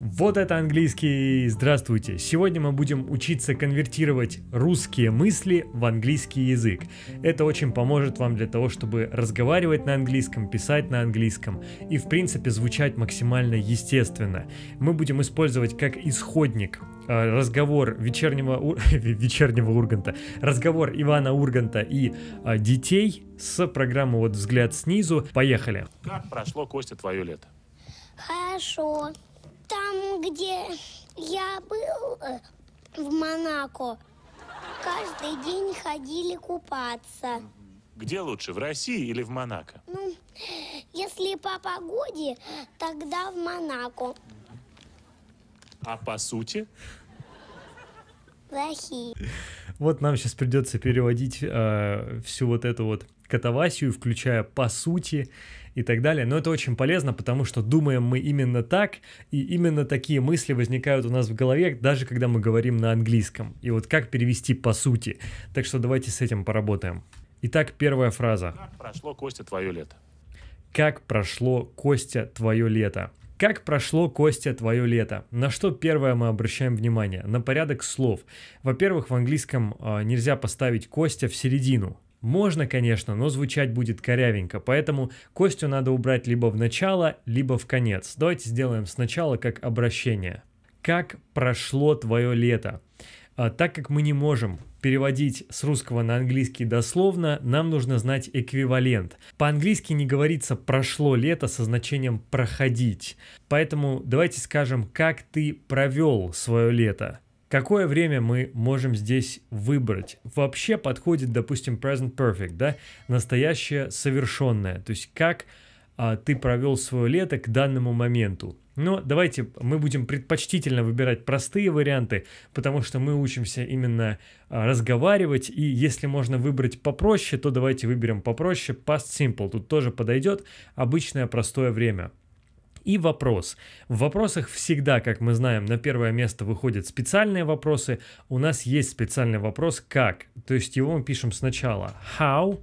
Вот это английский. Здравствуйте. Сегодня мы будем учиться конвертировать русские мысли в английский язык. Это очень поможет вам для того, чтобы разговаривать на английском, писать на английском и, в принципе, звучать максимально естественно. Мы будем использовать как исходник э, разговор вечернего, вечернего Урганта, разговор Ивана Урганта и э, детей с программы «Вот взгляд снизу». Поехали. Как прошло, Костя, твое лето? Хорошо. Там, где я был э, в Монако, каждый день ходили купаться. Где лучше, в России или в Монако? Ну, если по погоде, тогда в Монако. А по сути? В России. Вот нам сейчас придется переводить э, всю вот эту вот катавасию, включая по сути и так далее. Но это очень полезно, потому что думаем мы именно так, и именно такие мысли возникают у нас в голове, даже когда мы говорим на английском. И вот как перевести по сути. Так что давайте с этим поработаем. Итак, первая фраза. Как прошло, Костя, твое лето? Как прошло, Костя, твое лето? Как прошло, Костя, твое лето? На что первое мы обращаем внимание? На порядок слов. Во-первых, в английском э, нельзя поставить Костя в середину. Можно, конечно, но звучать будет корявенько, поэтому Костю надо убрать либо в начало, либо в конец. Давайте сделаем сначала как обращение. Как прошло твое лето? А, так как мы не можем переводить с русского на английский дословно, нам нужно знать эквивалент. По-английски не говорится «прошло лето» со значением «проходить». Поэтому давайте скажем «как ты провел свое лето». Какое время мы можем здесь выбрать? Вообще подходит, допустим, present perfect, да? Настоящее совершенное. То есть как а, ты провел свое лето к данному моменту. Но давайте мы будем предпочтительно выбирать простые варианты, потому что мы учимся именно а, разговаривать, и если можно выбрать попроще, то давайте выберем попроще, past simple, тут тоже подойдет обычное простое время и вопрос. В вопросах всегда, как мы знаем, на первое место выходят специальные вопросы. У нас есть специальный вопрос «как», то есть его мы пишем сначала «how»,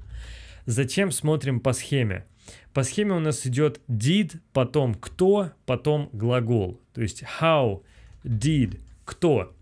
затем смотрим по схеме. По схеме у нас идет did, потом кто, потом глагол. То есть how, did, кто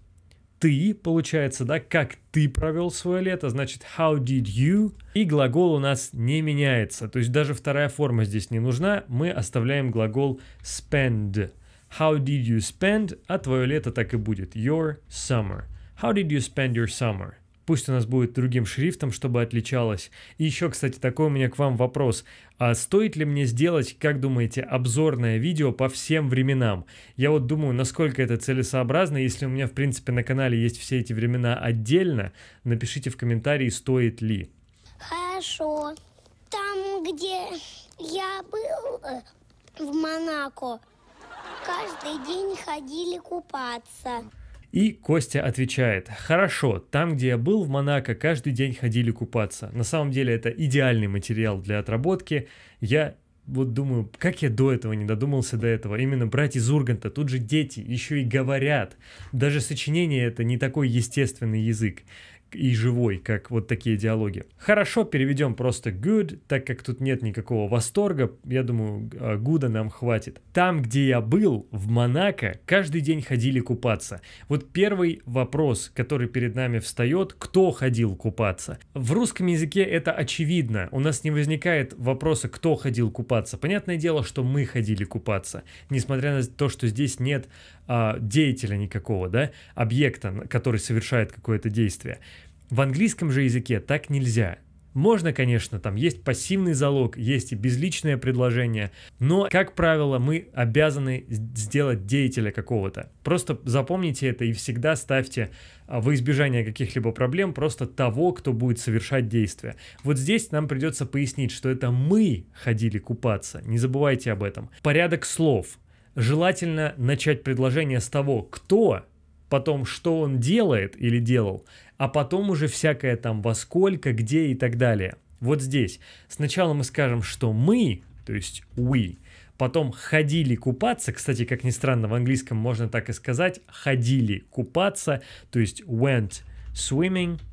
ты, получается, да, как ты провел свое лето, значит how did you, и глагол у нас не меняется, то есть даже вторая форма здесь не нужна, мы оставляем глагол spend. How did you spend, а твое лето так и будет, your summer. How did you spend your summer? Пусть у нас будет другим шрифтом, чтобы отличалось. И еще, кстати, такой у меня к вам вопрос. А стоит ли мне сделать, как думаете, обзорное видео по всем временам? Я вот думаю, насколько это целесообразно, если у меня, в принципе, на канале есть все эти времена отдельно. Напишите в комментарии, стоит ли. Хорошо. Там, где я был э, в Монако, каждый день ходили купаться. И Костя отвечает, хорошо, там, где я был в Монако, каждый день ходили купаться. На самом деле это идеальный материал для отработки. Я вот думаю, как я до этого не додумался до этого, именно брать из Урганта, тут же дети еще и говорят, даже сочинение это не такой естественный язык и живой, как вот такие диалоги. Хорошо, переведем просто good, так как тут нет никакого восторга, я думаю, а, гуда нам хватит. Там, где я был, в Монако, каждый день ходили купаться. Вот первый вопрос, который перед нами встает, кто ходил купаться? В русском языке это очевидно, у нас не возникает вопроса, кто ходил купаться. Понятное дело, что мы ходили купаться, несмотря на то, что здесь нет э, деятеля никакого, да, объекта, который совершает какое-то действие. В английском же языке так нельзя. Можно, конечно, там есть пассивный залог, есть и безличное предложение, но, как правило, мы обязаны сделать деятеля какого-то. Просто запомните это и всегда ставьте а, во избежание каких-либо проблем просто того, кто будет совершать действие. Вот здесь нам придется пояснить, что это мы ходили купаться, не забывайте об этом. Порядок слов, Желательно начать предложение с того, кто, потом что он делает или делал, а потом уже всякое там во сколько, где и так далее. Вот здесь. Сначала мы скажем, что мы, то есть we, потом ходили купаться, кстати, как ни странно, в английском можно так и сказать, ходили купаться, то есть went swimming –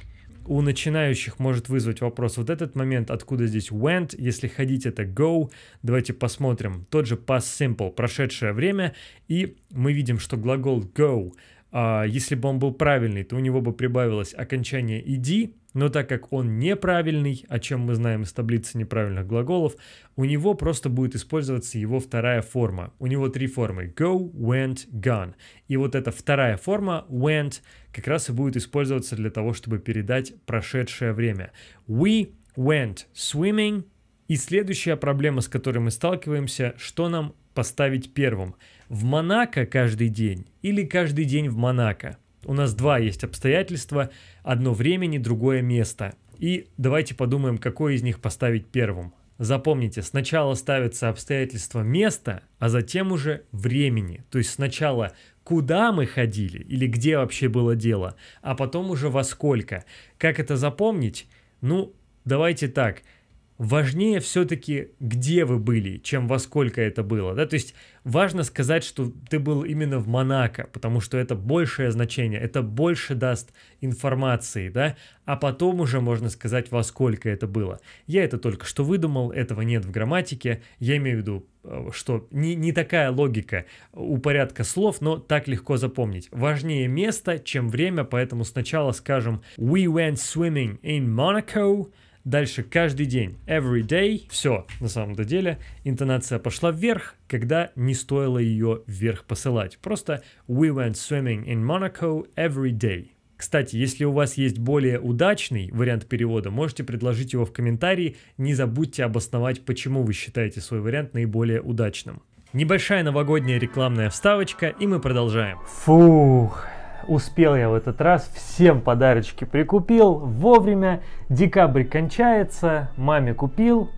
у начинающих может вызвать вопрос вот этот момент, откуда здесь went, если ходить это go. Давайте посмотрим. Тот же past simple, прошедшее время, и мы видим, что глагол go а если бы он был правильный, то у него бы прибавилось окончание «иди», но так как он неправильный, о чем мы знаем из таблицы неправильных глаголов, у него просто будет использоваться его вторая форма. У него три формы – go, went, gone. И вот эта вторая форма – went – как раз и будет использоваться для того, чтобы передать прошедшее время. We went swimming – и следующая проблема, с которой мы сталкиваемся, что нам поставить первым? В Монако каждый день или каждый день в Монако? У нас два есть обстоятельства, одно времени, другое место. И давайте подумаем, какое из них поставить первым. Запомните, сначала ставятся обстоятельства места, а затем уже времени. То есть сначала куда мы ходили или где вообще было дело, а потом уже во сколько. Как это запомнить? Ну, давайте так – важнее все-таки, где вы были, чем во сколько это было. Да? То есть важно сказать, что ты был именно в Монако, потому что это большее значение, это больше даст информации, да, а потом уже можно сказать, во сколько это было. Я это только что выдумал, этого нет в грамматике, я имею в виду, э, что не, не такая логика у порядка слов, но так легко запомнить. Важнее место, чем время, поэтому сначала скажем «We went swimming in Monaco», Дальше каждый день, every day, все, на самом-то деле, интонация пошла вверх, когда не стоило ее вверх посылать. Просто we went swimming in Monaco every day. Кстати, если у вас есть более удачный вариант перевода, можете предложить его в комментарии. Не забудьте обосновать, почему вы считаете свой вариант наиболее удачным. Небольшая новогодняя рекламная вставочка, и мы продолжаем. Фух, Успел я в этот раз, всем подарочки прикупил, вовремя. Декабрь кончается, маме купил,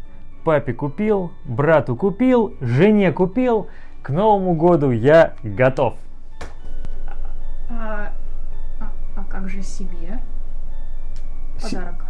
папе купил, брату купил, жене купил. К Новому году я готов. А, а, а как же себе подарок?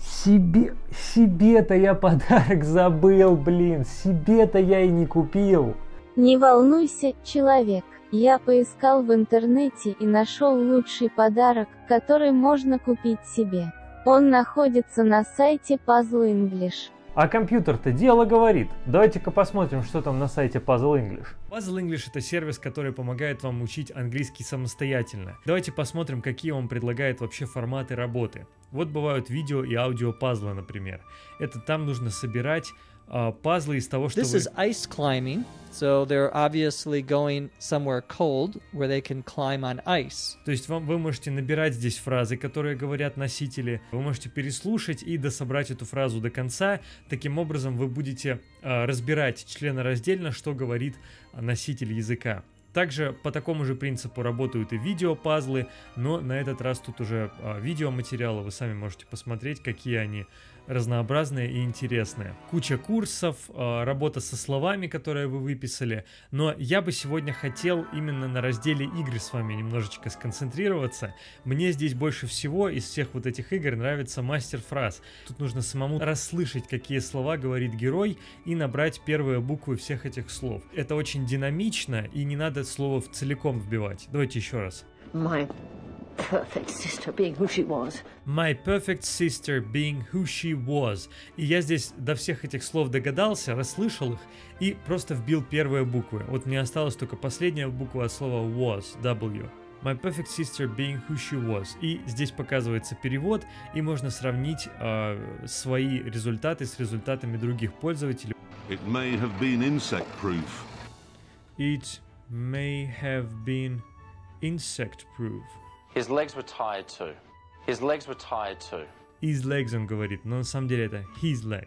Себе, себе-то я подарок забыл, блин, себе-то я и не купил. Не волнуйся, человек. Я поискал в интернете и нашел лучший подарок, который можно купить себе. Он находится на сайте Puzzle English. А компьютер-то дело говорит. Давайте-ка посмотрим, что там на сайте Puzzle English. Puzzle English это сервис, который помогает вам учить английский самостоятельно. Давайте посмотрим, какие он предлагает вообще форматы работы. Вот бывают видео и аудио пазлы, например. Это там нужно собирать а, пазлы из того, что This вы... is ice climbing, so they're obviously going somewhere cold where they can climb on ice. То есть вам, вы можете набирать здесь фразы, которые говорят носители, вы можете переслушать и дособрать эту фразу до конца. Таким образом вы будете э, разбирать членораздельно, что говорит носитель языка. Также по такому же принципу работают и видеопазлы, но на этот раз тут уже а, видеоматериалы, вы сами можете посмотреть, какие они разнообразное и интересное. Куча курсов, э, работа со словами, которые вы выписали. Но я бы сегодня хотел именно на разделе игры с вами немножечко сконцентрироваться. Мне здесь больше всего из всех вот этих игр нравится мастер фраз. Тут нужно самому расслышать, какие слова говорит герой и набрать первые буквы всех этих слов. Это очень динамично и не надо слово в целиком вбивать. Давайте еще раз. My perfect sister being who she was. My perfect sister being who she was. И я здесь до всех этих слов догадался, расслышал их и просто вбил первые буквы. Вот мне осталась только последняя буква от слова was, W. My Perfect Sister Being Who She Was. И здесь показывается перевод, и можно сравнить э, свои результаты с результатами других пользователей. It may have been insect proof. It may have been insect proof. His legs were tired too. His legs were tired too. His legs он говорит, но на самом деле это his legs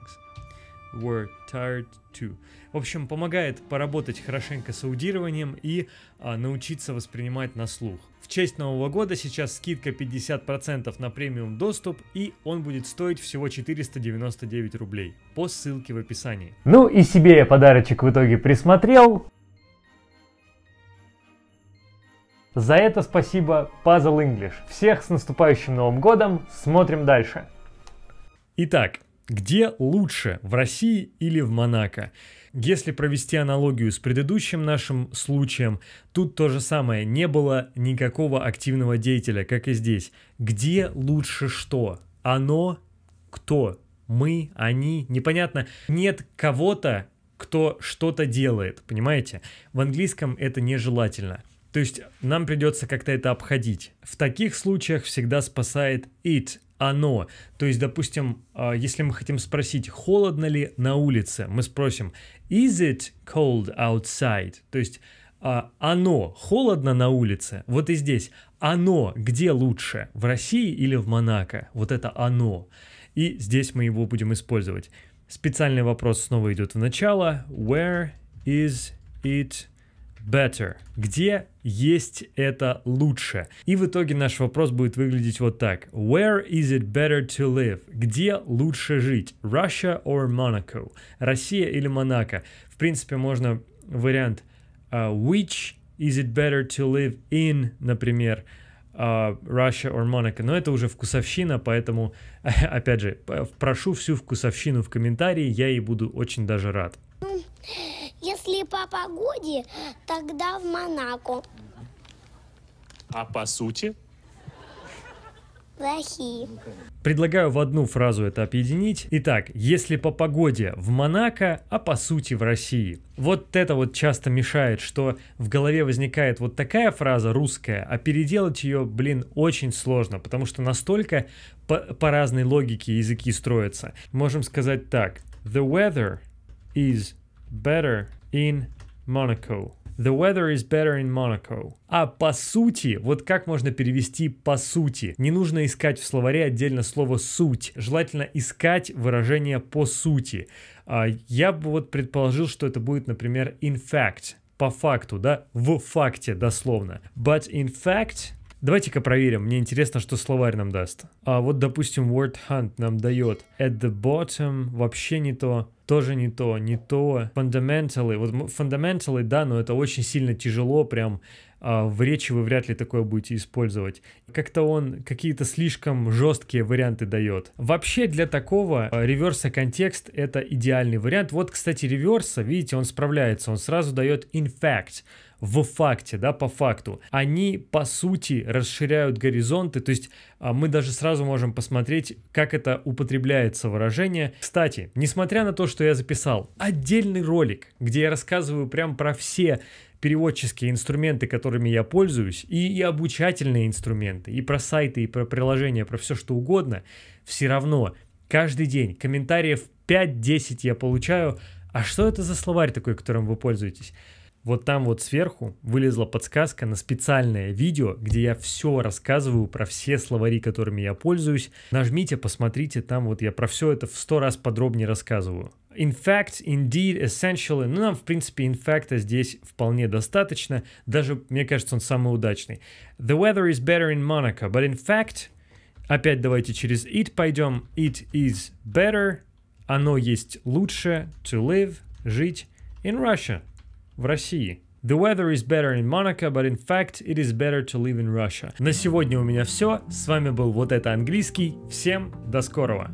were tired too. В общем, помогает поработать хорошенько с аудированием и а, научиться воспринимать на слух. В честь Нового года сейчас скидка 50% на премиум доступ, и он будет стоить всего 499 рублей по ссылке в описании. Ну и себе я подарочек в итоге присмотрел. За это спасибо Puzzle English. Всех с наступающим Новым годом. Смотрим дальше. Итак, где лучше, в России или в Монако? Если провести аналогию с предыдущим нашим случаем, тут то же самое, не было никакого активного деятеля, как и здесь. Где лучше что? Оно, кто? Мы, они, непонятно. Нет кого-то, кто что-то делает, понимаете? В английском это нежелательно. То есть нам придется как-то это обходить. В таких случаях всегда спасает it, оно. То есть, допустим, а, если мы хотим спросить, холодно ли на улице, мы спросим is it cold outside? То есть а, оно холодно на улице. Вот и здесь оно где лучше, в России или в Монако? Вот это оно. И здесь мы его будем использовать. Специальный вопрос снова идет в начало. Where is it better, где есть это лучше. И в итоге наш вопрос будет выглядеть вот так. Where is it better to live? Где лучше жить? Russia or Monaco? Россия или Монако? В принципе, можно вариант uh, which is it better to live in, например, uh, Russia or Monaco. Но это уже вкусовщина, поэтому, опять же, прошу всю вкусовщину в комментарии, я ей буду очень даже рад по погоде тогда в Монако. А по сути? Плохие. Предлагаю в одну фразу это объединить. Итак, если по погоде в Монако, а по сути в России. Вот это вот часто мешает, что в голове возникает вот такая фраза русская, а переделать ее, блин, очень сложно, потому что настолько по, по разной логике языки строятся. Можем сказать так. The weather is better in Monaco. The weather is better in Monaco. А по сути, вот как можно перевести по сути? Не нужно искать в словаре отдельно слово суть. Желательно искать выражение по сути. А, я бы вот предположил, что это будет, например, in fact. По факту, да? В факте, дословно. But in fact... Давайте-ка проверим. Мне интересно, что словарь нам даст. А вот, допустим, word hunt нам дает at the bottom. Вообще не то тоже не то, не то. Фундаменталы, вот фундаменталы, да, но это очень сильно тяжело, прям э, в речи вы вряд ли такое будете использовать. Как-то он какие-то слишком жесткие варианты дает. Вообще для такого э, реверса контекст это идеальный вариант. Вот, кстати, реверса, видите, он справляется, он сразу дает in fact в факте, да, по факту, они по сути расширяют горизонты, то есть а, мы даже сразу можем посмотреть, как это употребляется выражение. Кстати, несмотря на то, что я записал отдельный ролик, где я рассказываю прям про все переводческие инструменты, которыми я пользуюсь, и, и обучательные инструменты, и про сайты, и про приложения, про все что угодно, все равно каждый день комментариев 5-10 я получаю, а что это за словарь такой, которым вы пользуетесь? Вот там вот сверху вылезла подсказка на специальное видео, где я все рассказываю про все словари, которыми я пользуюсь. Нажмите, посмотрите, там вот я про все это в сто раз подробнее рассказываю. In fact, indeed, essentially. Ну, нам, в принципе, in fact здесь вполне достаточно. Даже, мне кажется, он самый удачный. The weather is better in Monaco, but in fact... Опять давайте через it пойдем. It is better. Оно есть лучше. To live. Жить. In Russia. в России. The weather is better in Monaco, but in fact it is better to live in Russia. На сегодня у меня все. С вами был Вот это английский. Всем до скорого.